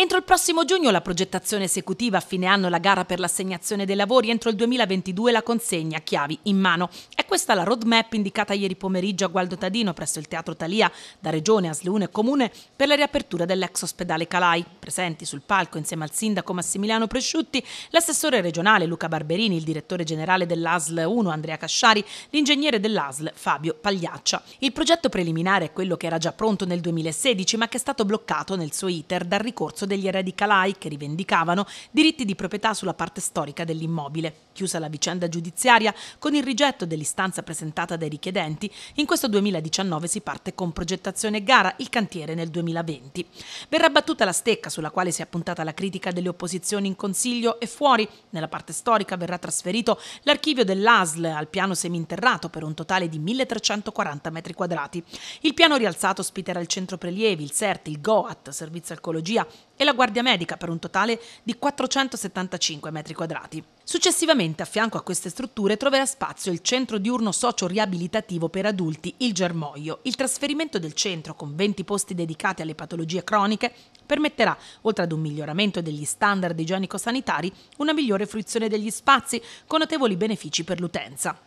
Entro il prossimo giugno la progettazione esecutiva, a fine anno la gara per l'assegnazione dei lavori, entro il 2022 la consegna, chiavi in mano. È questa la roadmap indicata ieri pomeriggio a Gualdo Tadino presso il Teatro Talia da Regione, Asleune e Comune per la riapertura dell'ex ospedale Calai. Presenti sul palco insieme al sindaco Massimiliano Presciutti, l'assessore regionale Luca Barberini, il direttore generale dell'ASL 1 Andrea Casciari, l'ingegnere dell'ASL Fabio Pagliaccia. Il progetto preliminare è quello che era già pronto nel 2016 ma che è stato bloccato nel suo iter dal ricorso degli eredi Calai che rivendicavano diritti di proprietà sulla parte storica dell'immobile. Chiusa la vicenda giudiziaria, con il rigetto dell'istanza presentata dai richiedenti, in questo 2019 si parte con progettazione e gara, il cantiere nel 2020. Verrà battuta la stecca sulla quale si è appuntata la critica delle opposizioni in Consiglio e fuori. Nella parte storica verrà trasferito l'archivio dell'ASL al piano seminterrato per un totale di 1340 metri quadrati. Il piano rialzato ospiterà il centro prelievi, il CERT, il GOAT, servizio alcologia, e la guardia medica per un totale di 475 metri quadrati. Successivamente a fianco a queste strutture troverà spazio il centro diurno socio-riabilitativo per adulti Il Germoglio. Il trasferimento del centro con 20 posti dedicati alle patologie croniche permetterà, oltre ad un miglioramento degli standard igienico-sanitari, una migliore fruizione degli spazi con notevoli benefici per l'utenza.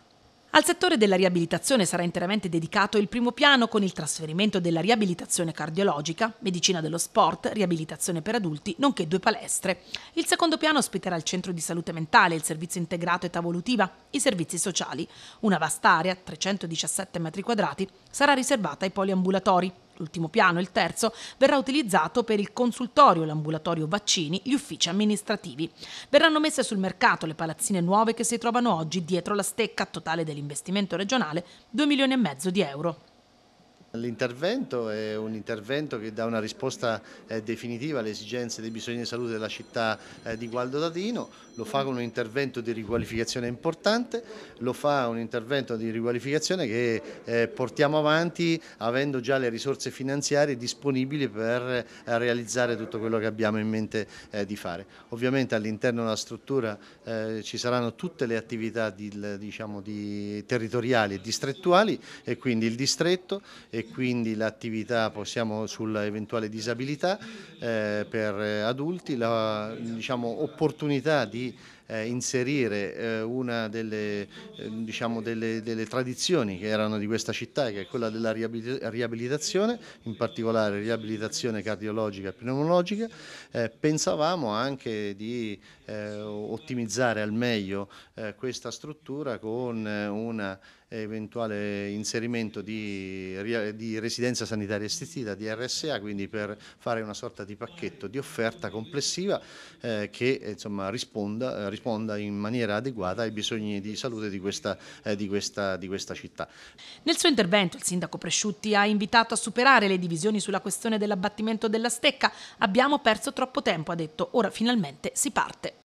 Al settore della riabilitazione sarà interamente dedicato il primo piano con il trasferimento della riabilitazione cardiologica, medicina dello sport, riabilitazione per adulti, nonché due palestre. Il secondo piano ospiterà il centro di salute mentale, il servizio integrato età evolutiva, i servizi sociali. Una vasta area, 317 m2, sarà riservata ai poliambulatori l'ultimo piano, il terzo, verrà utilizzato per il consultorio, l'ambulatorio vaccini, gli uffici amministrativi. Verranno messe sul mercato le palazzine nuove che si trovano oggi dietro la stecca totale dell'investimento regionale 2 milioni e mezzo di euro. L'intervento è un intervento che dà una risposta eh, definitiva alle esigenze dei bisogni di salute della città eh, di Gualdo Dadino, lo fa con un intervento di riqualificazione importante, lo fa un intervento di riqualificazione che eh, portiamo avanti avendo già le risorse finanziarie disponibili per realizzare tutto quello che abbiamo in mente di fare. Ovviamente all'interno della struttura ci saranno tutte le attività di, diciamo, di territoriali e distrettuali e quindi il distretto e quindi l'attività possiamo sull'eventuale disabilità eh, per eh, adulti, la diciamo, opportunità di eh, inserire eh, una delle, eh, diciamo delle, delle, tradizioni che erano di questa città, che è quella della riabilitazione, in particolare riabilitazione cardiologica e pneumologica. Eh, pensavamo anche di eh, ottimizzare al meglio questa struttura con una eventuale inserimento di, di, residenza sanitaria assistita, di RSA, quindi per fare una sorta di pacchetto di offerta complessiva eh, che insomma, risponda, risponda in maniera adeguata ai bisogni di salute di questa, eh, di questa, di questa città. Nel suo intervento il sindaco Presciutti ha invitato a superare le divisioni sulla questione dell'abbattimento della stecca. Abbiamo perso troppo tempo, ha detto, ora finalmente si parte.